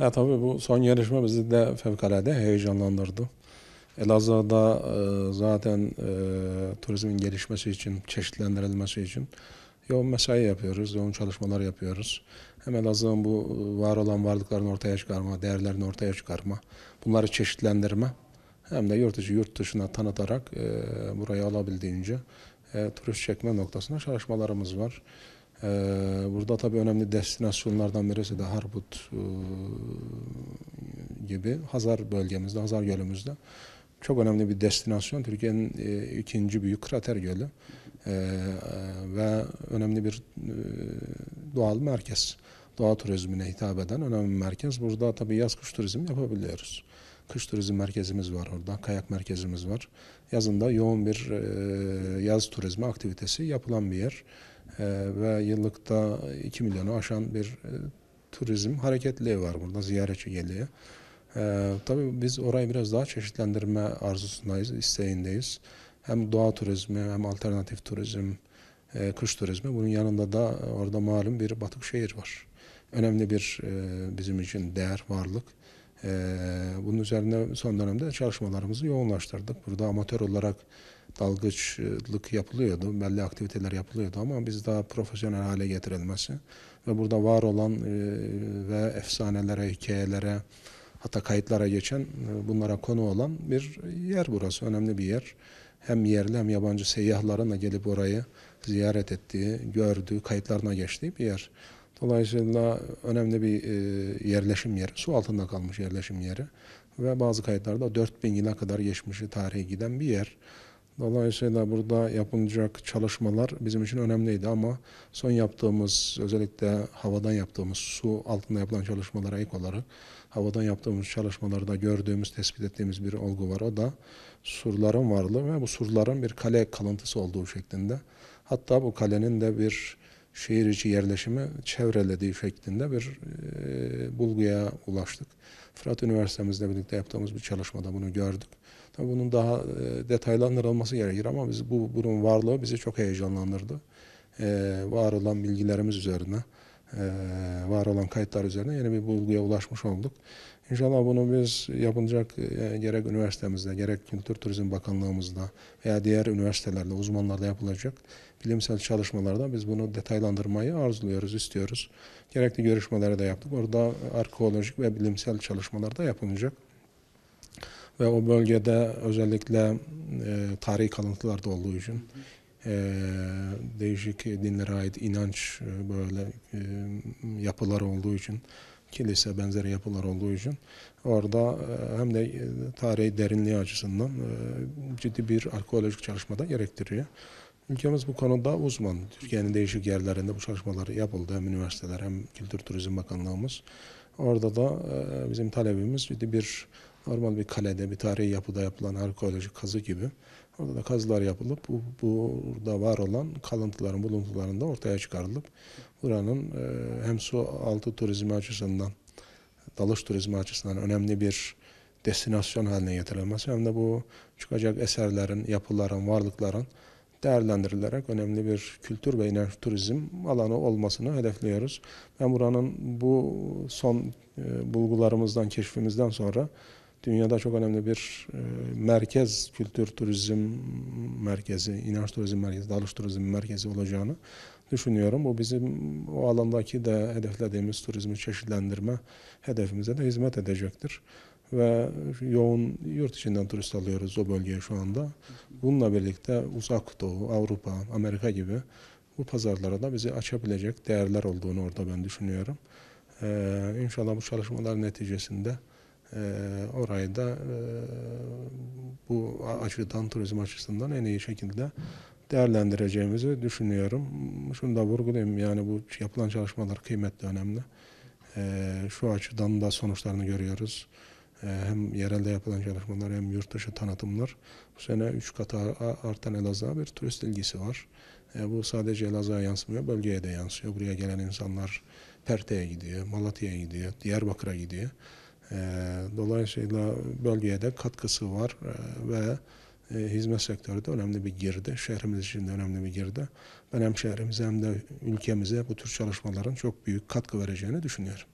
Ha tabii bu son yarışma bizi de fevkalade heyecanlandırdı. Elazığ'da e, zaten e, turizmin gelişmesi için, çeşitlendirilmesi için yoğun mesai yapıyoruz, yoğun çalışmalar yapıyoruz. Hem Elazığ'ın bu e, var olan varlıklarını ortaya çıkarma, değerlerini ortaya çıkarma, bunları çeşitlendirme hem de yurt içi yurt dışına tanıtarak e, burayı alabildiğince e, turist çekme noktasında çalışmalarımız var. Ee, burada tabi önemli destinasyonlardan birisi de Harbut e, gibi Hazar bölgemizde, Hazar gölümüzde çok önemli bir destinasyon. Türkiye'nin e, ikinci büyük krater gölü e, ve önemli bir e, doğal merkez. Doğa turizmine hitap eden önemli bir merkez. Burada tabi yaz kış turizmi yapabiliyoruz. Kış turizm merkezimiz var orada, kayak merkezimiz var. Yazında yoğun bir e, yaz turizmi aktivitesi yapılan bir yer. Ee, ve yıllıkta 2 milyonu aşan bir e, turizm hareketliği var burada ziyaretçi geliyor. Ee, tabii biz orayı biraz daha çeşitlendirme arzusundayız, isteğindeyiz. Hem doğa turizmi hem alternatif turizm, e, kış turizmi. Bunun yanında da orada malum bir batık şehir var. Önemli bir e, bizim için değer, varlık. E, bunun üzerine son dönemde çalışmalarımızı yoğunlaştırdık. Burada amatör olarak dalgıçlık yapılıyordu, belli aktiviteler yapılıyordu ama biz daha profesyonel hale getirilmesi ve burada var olan e, ve efsanelere, hikayelere, hatta kayıtlara geçen e, bunlara konu olan bir yer burası, önemli bir yer. Hem yerli hem yabancı seyyahların da gelip orayı ziyaret ettiği, gördüğü, kayıtlarına geçtiği bir yer. Dolayısıyla önemli bir e, yerleşim yeri, su altında kalmış yerleşim yeri ve bazı kayıtlarda 4000 yıla kadar geçmişi tarihe giden bir yer. Dolayısıyla burada yapılacak çalışmalar bizim için önemliydi ama son yaptığımız özellikle havadan yaptığımız su altında yapılan çalışmalara ek olarak havadan yaptığımız çalışmalarda gördüğümüz, tespit ettiğimiz bir olgu var. O da surların varlığı ve bu surların bir kale kalıntısı olduğu şeklinde. Hatta bu kalenin de bir şehir içi yerleşimi çevrelediği şeklinde bir e, bulguya ulaştık. Fırat Üniversitemizle birlikte yaptığımız bir çalışmada bunu gördük. Tabii bunun daha e, detaylandırılması gerekir ama biz bu bunun varlığı bizi çok heyecanlandırdı. E, var olan bilgilerimiz üzerine ee, var olan kayıtlar üzerine yeni bir bulguya ulaşmış olduk. İnşallah bunu biz yapılacak e, gerek üniversitemizde, gerek Kültür Turizm Bakanlığımızda veya diğer üniversitelerde, uzmanlarda yapılacak bilimsel çalışmalarda biz bunu detaylandırmayı arzuluyoruz, istiyoruz. Gerekli görüşmeleri de yaptık. Orada arkeolojik ve bilimsel çalışmalar da yapılacak. Ve o bölgede özellikle e, tarihi kalıntılarda olduğu için e, değişik dinlere ait inanç e, böyle e, yapılar olduğu için kilise benzeri yapılar olduğu için orada e, hem de e, tarihi derinliği açısından ciddi bir arkeolojik çalışmada gerektiriyor. Ülkemiz bu konuda uzman. Türkiye'nin değişik yerlerinde bu çalışmalar yapıldı. Hem üniversiteler hem Kültür Turizm Bakanlığımız. Orada da bizim talebimiz ciddi bir normal bir kalede, bir tarihi yapıda yapılan arkeolojik kazı gibi Orada da kazılar yapılıp bu, burada var olan kalıntıların buluntularında ortaya çıkarılıp buranın e, hem su altı turizmi açısından dalış turizmi açısından önemli bir destinasyon haline getirilmesi hem de bu çıkacak eserlerin, yapıların, varlıkların değerlendirilerek önemli bir kültür ve iner turizm alanı olmasını hedefliyoruz. Ben buranın bu son e, bulgularımızdan, keşfimizden sonra dünyada çok önemli bir e, merkez, kültür turizm merkezi, inanç turizm merkezi, dalış turizm merkezi olacağını düşünüyorum. Bu bizim o alandaki de hedeflediğimiz turizmi çeşitlendirme hedefimize de hizmet edecektir. Ve yoğun yurt içinden turist alıyoruz o bölgeye şu anda. Bununla birlikte uzak doğu, Avrupa, Amerika gibi bu pazarlara da bizi açabilecek değerler olduğunu orada ben düşünüyorum. Ee, inşallah bu çalışmalar neticesinde ee, orayı da e, bu açıdan turizm açısından en iyi şekilde değerlendireceğimizi düşünüyorum. Şunu da vurgulayayım yani bu yapılan çalışmalar kıymetli önemli. Ee, şu açıdan da sonuçlarını görüyoruz ee, hem yerelde yapılan çalışmalar hem yurt dışı tanıtımlar bu sene 3 kata artan Elazığ'a bir turist ilgisi var. bu sadece Elazığ'a yansımıyor, bölgeye de yansıyor. Buraya gelen insanlar Perte'ye gidiyor, Malatya'ya gidiyor, Diyarbakır'a gidiyor. Ee, Dolayısıyla şey, bölgeye de katkısı var ee, ve e, hizmet sektörü de önemli bir girdi. Şehrimiz için de önemli bir girdi. Ben hem şehrimize hem de ülkemize bu tür çalışmaların çok büyük katkı vereceğini düşünüyorum.